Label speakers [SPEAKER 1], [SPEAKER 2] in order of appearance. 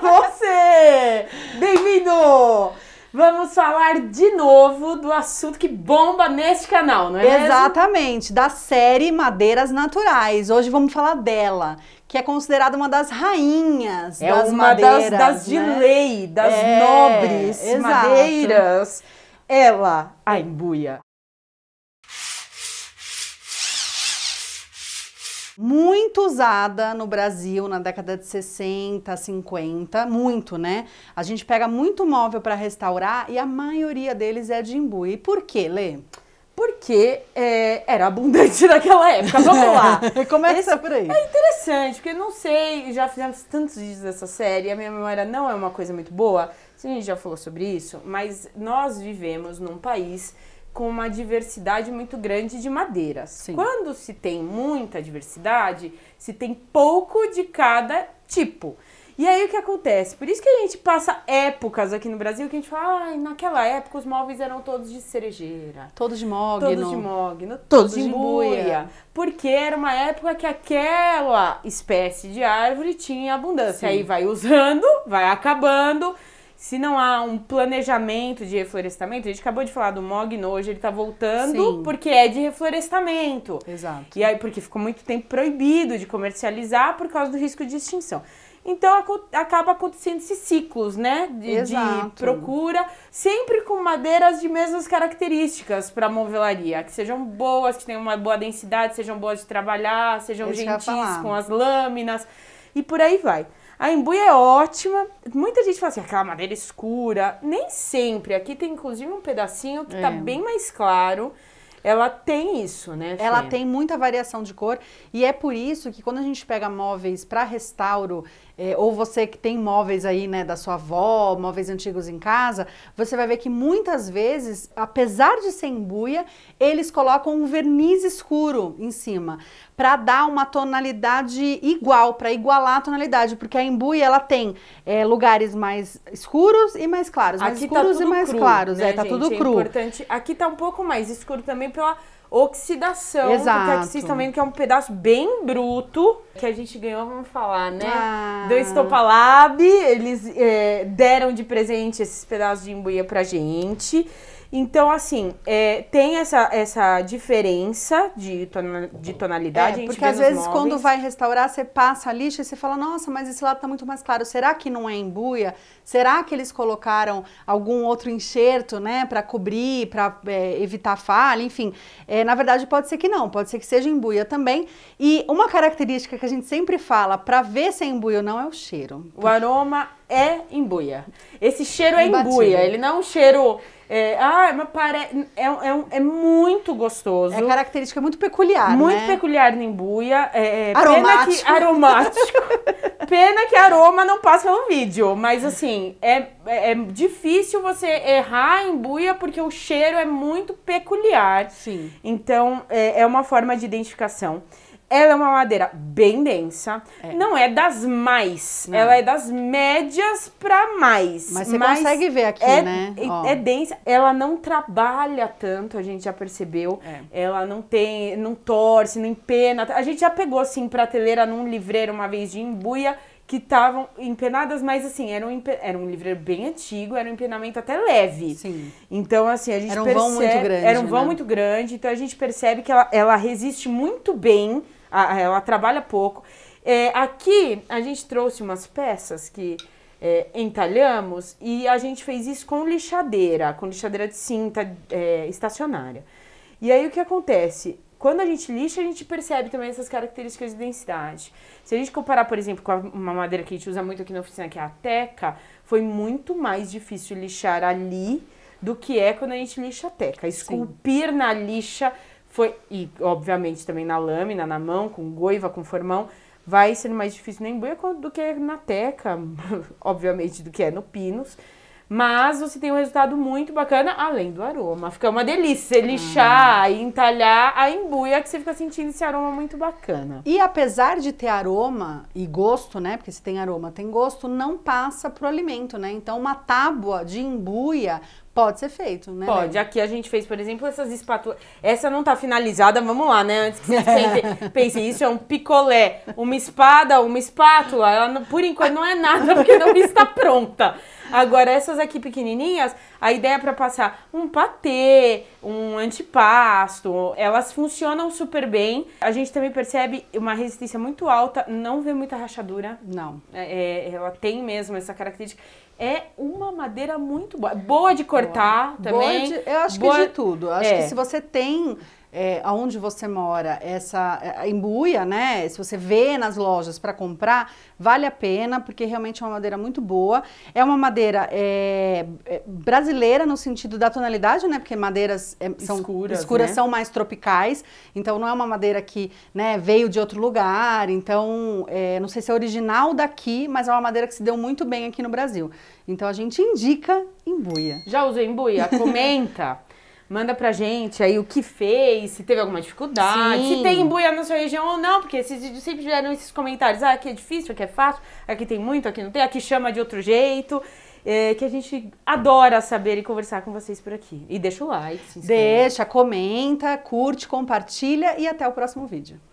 [SPEAKER 1] você! Bem-vindo! Vamos falar de novo do assunto que bomba neste canal, não é mesmo?
[SPEAKER 2] Exatamente, da série Madeiras Naturais. Hoje vamos falar dela, que é considerada uma das rainhas é das madeiras. uma das, né? de lei, das é, nobres exato. madeiras. Ela, a embuia. muito usada no Brasil na década de 60, 50, muito, né? A gente pega muito móvel para restaurar e a maioria deles é de imbu. E por quê, Lê? Porque é, era abundante naquela época. Vamos lá. Começa Esse, por aí? É interessante, porque não sei, já
[SPEAKER 1] fizemos tantos vídeos dessa série, a minha memória não é uma coisa muito boa. A gente já falou sobre isso, mas nós vivemos num país com uma diversidade muito grande de madeiras. Sim. Quando se tem muita diversidade, se tem pouco de cada tipo. E aí o que acontece? Por isso que a gente passa épocas aqui no Brasil que a gente fala, ai, ah, naquela época os móveis eram todos de cerejeira. Todos de mogno. Todos de mogno, todos, de, de buia. buia. Porque era uma época que aquela espécie de árvore tinha abundância. Sim. Aí vai usando, vai acabando se não há um planejamento de reflorestamento, a gente acabou de falar do mogno hoje, ele está voltando Sim. porque é de reflorestamento. Exato. E aí, porque ficou muito tempo proibido de comercializar por causa do risco de extinção. Então acaba acontecendo esses ciclos, né? De, de procura, sempre com madeiras de mesmas características para movelaria, que sejam boas, que tenham uma boa densidade, sejam boas de trabalhar, sejam Esse gentis com as lâminas e por aí vai. A embuia é ótima. Muita gente fala assim, aquela madeira escura. Nem sempre.
[SPEAKER 2] Aqui tem inclusive um pedacinho que tá é. tá bem mais claro. Ela tem isso, né? Fê? Ela tem muita variação de cor e é por isso que quando a gente pega móveis para restauro é, ou você que tem móveis aí, né, da sua avó, móveis antigos em casa, você vai ver que muitas vezes, apesar de ser embuia, eles colocam um verniz escuro em cima para dar uma tonalidade igual, para igualar a tonalidade, porque a embuia ela tem é, lugares mais escuros e mais claros, mais Aqui tá escuros tá e mais cru, claros, né, é, tá gente? tudo é cru. É
[SPEAKER 1] importante. Aqui tá um pouco mais escuro também pela oxidação Exato. do que vocês estão vendo que é um pedaço bem bruto que a gente ganhou, vamos falar, né? Ah. Do Estopalab, eles é, deram de presente esses pedaços de embuia pra gente. Então, assim, é, tem essa, essa diferença de, tona, de tonalidade. É, porque às vezes móveis. quando
[SPEAKER 2] vai restaurar, você passa a lixa e você fala, nossa, mas esse lado tá muito mais claro. Será que não é embuia? Será que eles colocaram algum outro enxerto, né, para cobrir, para é, evitar falha? Enfim, é, na verdade pode ser que não, pode ser que seja embuia também. E uma característica que a gente sempre fala para ver se é embuia ou não é o cheiro. O aroma é embuia. Esse cheiro é embuia, ele não é um
[SPEAKER 1] cheiro é, ah, é mas pare É, é, é, muito gostoso. É característica muito peculiar. Muito né? peculiar Nimbuia. É, aromático. É, pena que, aromático. pena que aroma não passa no vídeo. Mas assim, é, é, é difícil você errar em buia porque o cheiro é muito peculiar. Sim. Então, é, é uma forma de identificação. Ela é uma madeira bem densa. É. Não é das mais. Não. Ela é das médias para mais. Mas você Mas consegue ver aqui, é, né? É, é, densa. Ela não trabalha tanto, a gente já percebeu. É. Ela não tem, não torce, não empena. A gente já pegou, assim, prateleira num livreiro uma vez de embuia que estavam empenadas, mas assim, era um, era um livreiro bem antigo, era um empenamento até leve. Sim. Então, assim, a gente era um percebe. Vão muito grande, era um vão né? muito grande, então a gente percebe que ela, ela resiste muito bem ela trabalha pouco. É, aqui a gente trouxe umas peças que é, entalhamos e a gente fez isso com lixadeira, com lixadeira de cinta é, estacionária. E aí o que acontece? Quando a gente lixa, a gente percebe também essas características de densidade. Se a gente comparar, por exemplo, com uma madeira que a gente usa muito aqui na oficina, que é a teca, foi muito mais difícil lixar ali do que é quando a gente lixa a teca. Esculpir Sim. na lixa foi, e obviamente também na lâmina, na mão, com goiva, com formão, vai sendo mais difícil no Embuia do que na Teca, obviamente, do que é no Pinos. Mas você tem um resultado muito bacana, além do aroma. Fica uma delícia você lixar e uhum. entalhar a embuia, que
[SPEAKER 2] você fica sentindo esse aroma muito bacana. E apesar de ter aroma e gosto, né? Porque se tem aroma, tem gosto, não passa pro alimento, né? Então uma tábua de embuia Pode ser feito, né? Pode. Aqui
[SPEAKER 1] a gente fez, por exemplo, essas espátulas. Essa não tá finalizada, vamos lá, né? Antes que vocês pensem, pensem isso é um picolé, uma espada, uma espátula. Ela por enquanto não é nada, porque não está pronta. Agora, essas aqui pequenininhas, a ideia é para passar um patê, um antipasto, elas funcionam super bem. A gente também percebe uma resistência muito alta, não vê muita rachadura. Não. É, é ela tem mesmo essa característica. É uma madeira muito boa, boa de cortar cortar tá? também. eu acho que de
[SPEAKER 2] tudo. Eu acho é. que se você tem é, aonde você mora, essa é, embuia, né? Se você vê nas lojas para comprar, vale a pena, porque realmente é uma madeira muito boa. É uma madeira é, é brasileira no sentido da tonalidade, né? Porque madeiras é, são escuras, escuras né? são mais tropicais, então não é uma madeira que né, veio de outro lugar. Então, não sei se é original daqui, mas é uma madeira que se deu muito bem aqui no Brasil. Então a gente indica embuia. Já usei embuia? Comenta!
[SPEAKER 1] Manda pra gente aí o que fez, se teve alguma dificuldade, Sim. se tem buia na sua região ou não, porque esses vídeos sempre geram esses comentários. Ah, aqui é difícil, aqui é fácil, aqui tem muito, aqui não tem, aqui chama de outro jeito. É, que a gente adora saber e conversar
[SPEAKER 2] com vocês por aqui. E deixa o like, se inscreve. Deixa, comenta, curte, compartilha e até o próximo vídeo.